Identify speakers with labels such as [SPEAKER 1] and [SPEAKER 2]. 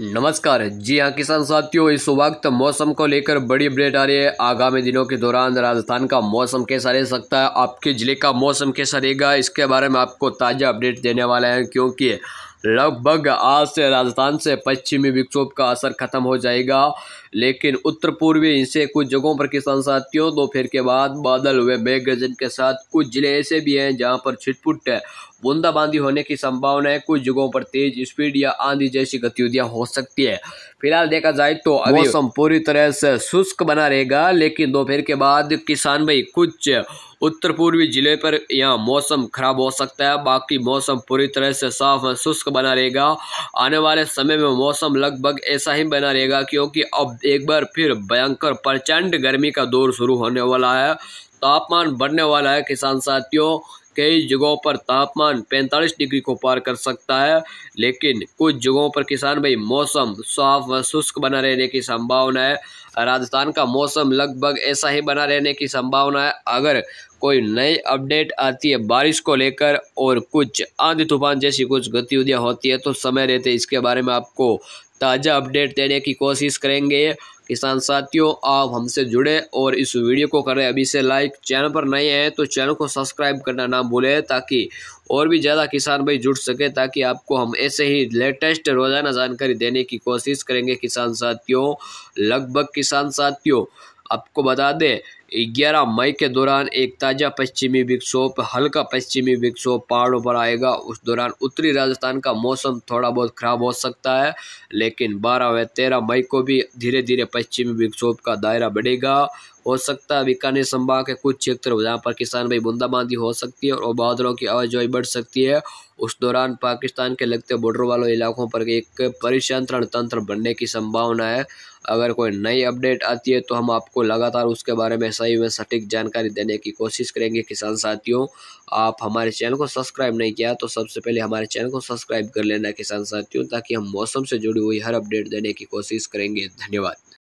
[SPEAKER 1] नमस्कार जी हाँ किसान साथियों इस वक्त मौसम को लेकर बड़ी अपडेट आ रही है आगामी दिनों के दौरान राजस्थान का मौसम कैसा रह सकता है आपके ज़िले का मौसम कैसा रहेगा इसके बारे में आपको ताज़ा अपडेट देने वाला है क्योंकि लगभग आज से राजस्थान से पश्चिमी विक्षोभ का असर खत्म हो जाएगा लेकिन उत्तर पूर्वी हिस्से कुछ जगहों पर किसान साथियों दोपहर के बाद बादल हुए मेघ गर्जन के साथ कुछ जिले ऐसे भी हैं जहां पर छिटपुट बूंदाबांदी होने की संभावना है कुछ जगहों पर तेज स्पीड या आंधी जैसी गतिविधियां हो सकती है फिलहाल देखा जाए तो मौसम पूरी तरह से शुष्क बना रहेगा लेकिन दोपहर के बाद किसान भाई कुछ उत्तर पूर्वी जिले पर यहाँ मौसम खराब हो सकता है बाकी मौसम पूरी तरह से साफ और शुष्क बना रहेगा आने वाले समय में मौसम लगभग ऐसा ही बना रहेगा क्योंकि अब एक बार फिर भयंकर प्रचंड गर्मी का दौर शुरू होने वाला है तापमान बढ़ने वाला है किसान साथियों कई जगहों पर तापमान 45 डिग्री को पार कर सकता है लेकिन कुछ जगहों पर किसान भाई मौसम साफ व शुष्क बना रहने की संभावना है राजस्थान का मौसम लगभग ऐसा ही बना रहने की संभावना है अगर कोई नई अपडेट आती है बारिश को लेकर और कुछ आंधी तूफान जैसी कुछ गतिविधियाँ होती है तो समय रहते इसके बारे में आपको ताज़ा अपडेट देने की कोशिश करेंगे किसान साथियों आप हमसे जुड़े और इस वीडियो को करें अभी से लाइक चैनल पर नए हैं तो चैनल को सब्सक्राइब करना ना भूलें ताकि और भी ज़्यादा किसान भाई जुड़ सके ताकि आपको हम ऐसे ही लेटेस्ट रोज़ाना जानकारी देने की कोशिश करेंगे किसान साथियों लगभग किसान साथियों आपको बता दें ग्यारह मई के दौरान एक ताज़ा पश्चिमी विक्षोभ हल्का पश्चिमी विक्षोभ पहाड़ों पर आएगा उस दौरान उत्तरी राजस्थान का मौसम थोड़ा बहुत ख़राब हो सकता है लेकिन बारह व तेरह मई को भी धीरे धीरे पश्चिमी विक्षोभ का दायरा बढ़ेगा हो सकता है बीकानेर संभाग के कुछ क्षेत्र जहाँ पर किसान भाई बूंदाबांदी हो सकती है और बादलों की आवाजाही बढ़ सकती है उस दौरान पाकिस्तान के लगते बॉर्डर वाले इलाकों पर एक परिसंत्रण तंत्र बनने की संभावना है अगर कोई नई अपडेट आती है तो हम आपको लगातार उसके बारे में सही व सटीक जानकारी देने की कोशिश करेंगे किसान साथियों आप हमारे चैनल को सब्सक्राइब नहीं किया तो सबसे पहले हमारे चैनल को सब्सक्राइब कर लेना किसान साथियों ताकि हम मौसम से जुड़ी हुई हर अपडेट देने की कोशिश करेंगे धन्यवाद